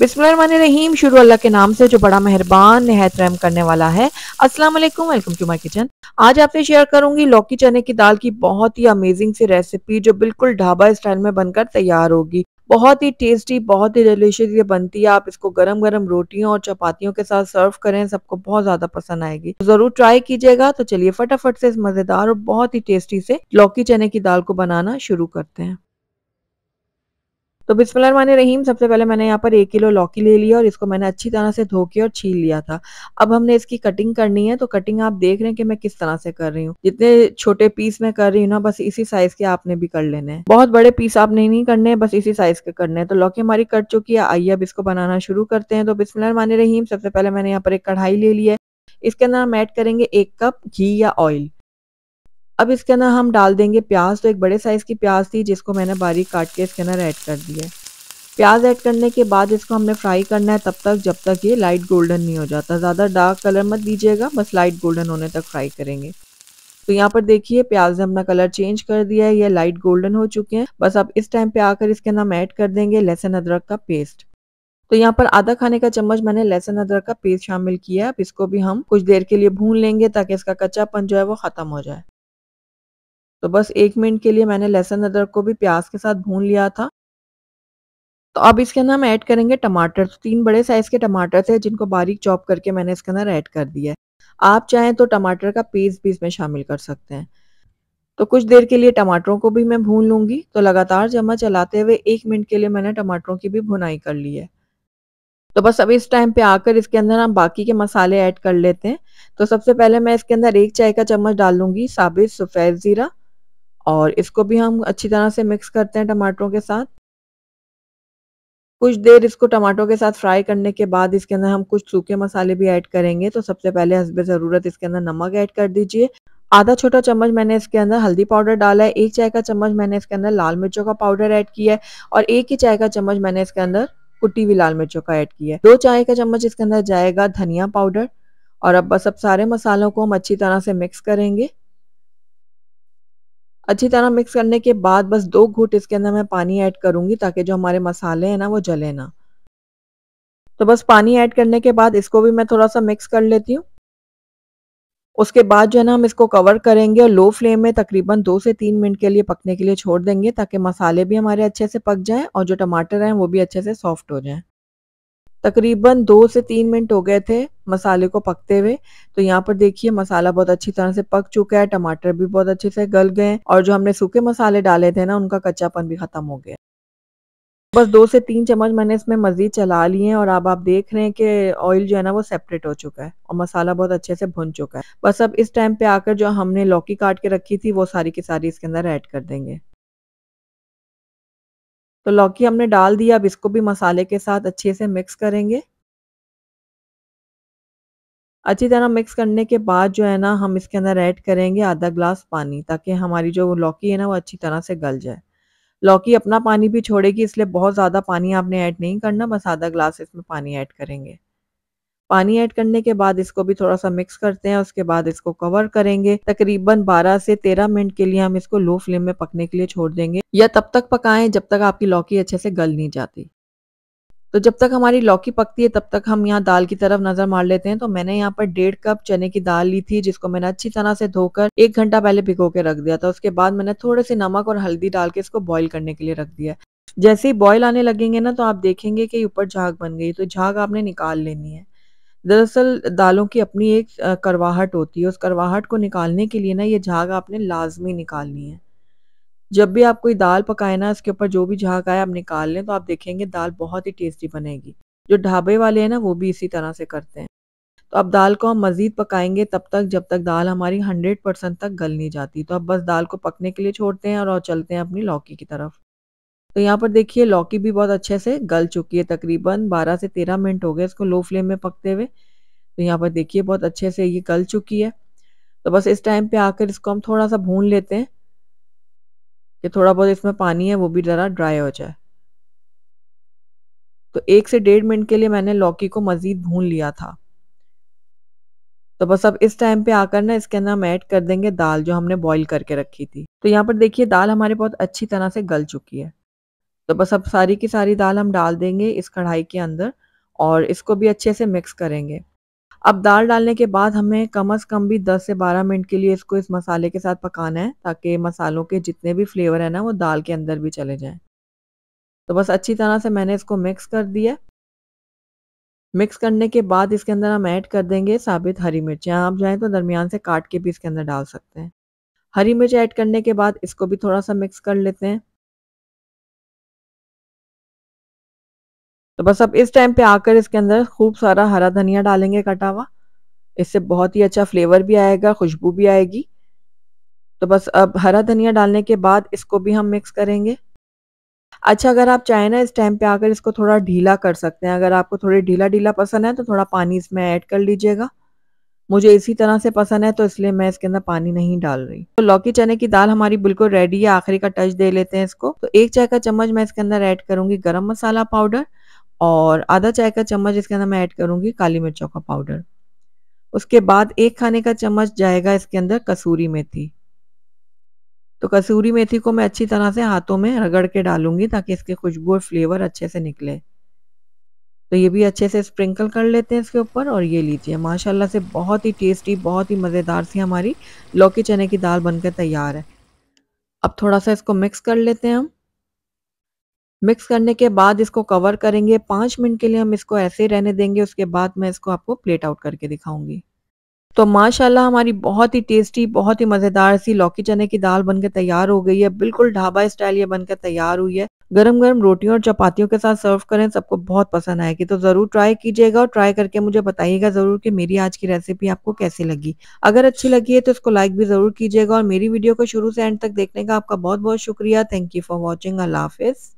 बिस्मिल्लाहिर्रहमानिर्रहीम शुरू अल्लाह के नाम से जो बड़ा मेहरबान नहायत रहम करने वाला है अस्सलाम वालेकुम वेलकम टू माय किचन आज आपसे शेयर करूंगी लौकी चने की दाल की बहुत ही अमेजिंग सी रेसिपी जो बिल्कुल ढाबा स्टाइल में बनकर तैयार होगी बहुत ही टेस्टी बहुत ही डिलीशियस ये बनती है आप इसको गरम गरम रोटियों और चपातियों के साथ सर्व करें सबको बहुत ज्यादा पसंद आएगी तो जरूर ट्राई कीजिएगा तो चलिए फटाफट से इस मजेदार और बहुत ही टेस्टी से लौकी चने की दाल को बनाना शुरू करते हैं तो बिस्मिल्लाह रहीम सबसे पहले मैंने यहाँ पर एक किलो लौकी ले लिया और इसको मैंने अच्छी तरह से धो के और छील लिया था अब हमने इसकी कटिंग करनी है तो कटिंग आप देख रहे हैं कि मैं किस तरह से कर रही हूँ जितने छोटे पीस में कर रही हूँ ना बस इसी साइज के आपने भी कर लेने हैं बहुत बड़े पीस आपने नहीं करने बस इसी साइज के करने हैं तो लौकी हमारी कट चुकी है आइए अब इसको बनाना शुरू करते हैं तो बिस्मिल्लाह रहीम सबसे पहले मैंने यहाँ पर एक कढ़ाई ले ली है इसके अंदर हम ऐड करेंगे एक कप घी या ऑयल अब इसके अंदर हम डाल देंगे प्याज तो एक बड़े साइज़ की प्याज थी जिसको मैंने बारीक काट के इसके अंदर ऐड कर दिया है प्याज ऐड करने के बाद इसको हमने फ्राई करना है तब तक जब तक ये लाइट गोल्डन नहीं हो जाता ज़्यादा डार्क कलर मत दीजिएगा बस लाइट गोल्डन होने तक फ्राई करेंगे तो यहाँ पर देखिए प्याज ने अपना कलर चेंज कर दिया है ये लाइट गोल्डन हो चुके हैं बस अब इस टाइम पे आकर इसके अंदर हम ऐड कर देंगे लहसुन अदरक का पेस्ट तो यहाँ पर आधा खाने का चम्मच मैंने लहसुन अदरक का पेस्ट शामिल किया है अब इसको भी हम कुछ देर के लिए भून लेंगे ताकि इसका कच्चापन जो है वो ख़त्म हो जाए तो बस एक मिनट के लिए मैंने लहसुन अदरक को भी प्याज के साथ भून लिया था तो अब इसके अंदर हम ऐड करेंगे टमाटर तो तीन बड़े साइज़ के टमाटर थे जिनको बारीक चॉप करके मैंने इसके अंदर ऐड कर दिया है आप चाहें तो टमाटर का पेस्ट भी इसमें शामिल कर सकते हैं तो कुछ देर के लिए टमाटरों को भी मैं भून लूंगी तो लगातार चम्मच चलाते हुए एक मिनट के लिए मैंने टमाटरों की भी भुनाई कर ली है तो बस अब इस टाइम पे आकर इसके अंदर हम बाकी के मसाले ऐड कर लेते हैं तो सबसे पहले मैं इसके अंदर एक चाय का चम्मच डाल लूंगी साबित सफ़ेद ज़ीरा और इसको भी हम अच्छी तरह से मिक्स करते हैं टमाटरों के साथ कुछ देर इसको टमाटो के साथ फ्राई करने के बाद इसके अंदर हम कुछ सूखे मसाले भी ऐड करेंगे तो सबसे पहले हसब ज़रूरत इसके अंदर नमक ऐड कर दीजिए आधा छोटा चम्मच मैंने इसके अंदर हल्दी पाउडर डाला है एक चाय का चम्मच मैंने इसके अंदर लाल मिर्चों का पाउडर ऐड किया है और एक ही चाय का चम्मच मैंने इसके अंदर कुटी हुई लाल मिर्चों का ऐड किया है दो चाय का चम्मच इसके अंदर जाएगा धनिया पाउडर और अब बस अब सारे मसालों को हम अच्छी तरह से मिक्स करेंगे अच्छी तरह मिक्स करने के बाद बस दो घूट इसके अंदर मैं पानी ऐड करूंगी ताकि जो हमारे मसाले हैं ना वो जले ना तो बस पानी ऐड करने के बाद इसको भी मैं थोड़ा सा मिक्स कर लेती हूँ उसके बाद जो है ना हम इसको कवर करेंगे और लो फ्लेम में तकरीबन दो से तीन मिनट के लिए पकने के लिए छोड़ देंगे ताकि मसाले भी हमारे अच्छे से पक जाएं और जो टमाटर हैं वो भी अच्छे से सॉफ्ट हो जाएं तकरीबन दो से तीन मिनट हो गए थे मसाले को पकते हुए तो यहाँ पर देखिए मसाला बहुत अच्छी तरह से पक चुका है टमाटर भी बहुत अच्छे से गल गए और जो हमने सूखे मसाले डाले थे ना उनका कच्चापन भी खत्म हो गया बस दो से तीन चम्मच मैंने इसमें मज़ीद चला लिए हैं और अब आप देख रहे हैं कि ऑयल जो है ना वो सेपरेट हो चुका है और मसाला बहुत अच्छे से भुन चुका है बस अब इस टाइम पे आकर जो हमने लौकी काट के रखी थी वो सारी की सारी इसके अंदर ऐड कर देंगे तो लौकी हमने डाल दिया अब इसको भी मसाले के साथ अच्छे से मिक्स करेंगे अच्छी तरह मिक्स करने के बाद जो है ना हम इसके अंदर ऐड करेंगे आधा ग्लास पानी ताकि हमारी जो लौकी है ना वो अच्छी तरह से गल जाए लौकी अपना पानी भी छोड़ेगी इसलिए बहुत ज़्यादा पानी आपने ऐड नहीं करना बस आधा ग्लास इसमें पानी ऐड करेंगे पानी ऐड करने के बाद इसको भी थोड़ा सा मिक्स करते हैं उसके बाद इसको कवर करेंगे तकरीबन 12 से 13 मिनट के लिए हम इसको लो फ्लेम में पकने के लिए छोड़ देंगे या तब तक पकाएं जब तक आपकी लौकी अच्छे से गल नहीं जाती तो जब तक हमारी लौकी पकती है तब तक हम यहाँ दाल की तरफ नजर मार लेते हैं तो मैंने यहाँ पर डेढ़ कप चने की दाल ली थी जिसको मैंने अच्छी तरह से धोकर एक घंटा पहले भिगो के रख दिया था उसके बाद मैंने थोड़े से नमक और हल्दी डाल के इसको बॉईल करने के लिए रख दिया जैसे ही बॉईल आने लगेंगे ना तो आप देखेंगे कि ऊपर झाग बन गई तो झाग आपने निकाल लेनी है दरअसल दालों की अपनी एक करवाहट होती है उस करवाहट को निकालने के लिए ना ये झाग आपने लाजमी निकालनी है जब भी आप कोई दाल पकाए ना इसके ऊपर जो भी झाग आए आप निकाल लें तो आप देखेंगे दाल बहुत ही टेस्टी बनेगी जो ढाबे वाले हैं ना वो भी इसी तरह से करते हैं तो अब दाल को हम मज़ीद पकाएंगे तब तक जब तक दाल हमारी हंड्रेड परसेंट तक गल नहीं जाती तो अब बस दाल को पकने के लिए छोड़ते हैं और चलते हैं अपनी लौकी की तरफ तो यहाँ पर देखिए लौकी भी बहुत अच्छे से गल चुकी है तकरीबन 12 से 13 मिनट हो गए इसको लो फ्लेम में पकते हुए तो यहाँ पर देखिए बहुत अच्छे से ये गल चुकी है तो बस इस टाइम पे आकर इसको हम थोड़ा सा भून लेते हैं कि थोड़ा बहुत इसमें पानी है वो भी ज़रा ड्राई हो जाए तो एक से डेढ़ मिनट के लिए मैंने लौकी को मज़ीद भून लिया था तो बस अब इस टाइम पे आकर ना इसके अंदर हम ऐड कर देंगे दाल जो हमने बॉईल करके रखी थी तो यहाँ पर देखिए दाल हमारे बहुत अच्छी तरह से गल चुकी है तो बस अब सारी की सारी दाल हम डाल देंगे इस कढ़ाई के अंदर और इसको भी अच्छे से मिक्स करेंगे अब दाल डालने के बाद हमें कम अज़ कम भी 10 से 12 मिनट के लिए इसको इस मसाले के साथ पकाना है ताकि मसालों के जितने भी फ्लेवर है ना वो दाल के अंदर भी चले जाएं तो बस अच्छी तरह से मैंने इसको मिक्स कर दिया मिक्स करने के बाद इसके अंदर हम ऐड कर देंगे साबित हरी मिर्च आप जाएँ तो दरमियान से काट के भी इसके अंदर डाल सकते हैं हरी मिर्च ऐड करने के बाद इसको भी थोड़ा सा मिक्स कर लेते हैं तो बस अब इस टाइम पे आकर इसके अंदर खूब सारा हरा धनिया डालेंगे कटा हुआ इससे बहुत ही अच्छा फ्लेवर भी आएगा खुशबू भी आएगी तो बस अब हरा धनिया डालने के बाद इसको भी हम मिक्स करेंगे अच्छा अगर आप चाहें ना इस टाइम पे आकर इसको थोड़ा ढीला कर सकते हैं अगर आपको थोड़ी ढीला ढीला पसंद है तो थोड़ा पानी इसमें ऐड कर लीजिएगा मुझे इसी तरह से पसंद है तो इसलिए मैं इसके अंदर पानी नहीं डाल रही तो लौकी चने की दाल हमारी बिल्कुल रेडी है आखिरी का टच दे लेते हैं इसको तो एक चाय का चम्मच मैं इसके अंदर ऐड करूंगी गरम मसाला पाउडर और आधा चाय का चम्मच इसके अंदर मैं ऐड करूंगी काली मिर्चों का पाउडर उसके बाद एक खाने का चम्मच जाएगा इसके अंदर कसूरी मेथी तो कसूरी मेथी को मैं अच्छी तरह से हाथों में रगड़ के डालूंगी ताकि इसके खुशबू और फ्लेवर अच्छे से निकले तो ये भी अच्छे से स्प्रिंकल कर लेते हैं इसके ऊपर और ये लीजिए माशाल्लाह से बहुत ही टेस्टी बहुत ही मज़ेदार सी हमारी लौकी चने की दाल बनकर तैयार है अब थोड़ा सा इसको मिक्स कर लेते हैं हम मिक्स करने के बाद इसको कवर करेंगे पाँच मिनट के लिए हम इसको ऐसे रहने देंगे उसके बाद मैं इसको आपको प्लेट आउट करके दिखाऊंगी तो माशाल्लाह हमारी बहुत ही टेस्टी बहुत ही मज़ेदार सी लौकी चने की दाल बनकर तैयार हो गई है बिल्कुल ढाबा स्टाइल ये बनकर तैयार हुई है गरम गरम रोटियों और चपातियों के साथ सर्व करें सबको बहुत पसंद आएगी तो ज़रूर ट्राई कीजिएगा और ट्राई करके मुझे बताइएगा ज़रूर कि मेरी आज की रेसिपी आपको कैसी लगी अगर अच्छी लगी है तो इसको लाइक भी ज़रूर कीजिएगा और मेरी वीडियो को शुरू से एंड तक देखने का आपका बहुत बहुत शुक्रिया थैंक यू फॉर वॉचिंग अल्लाह हाफिज़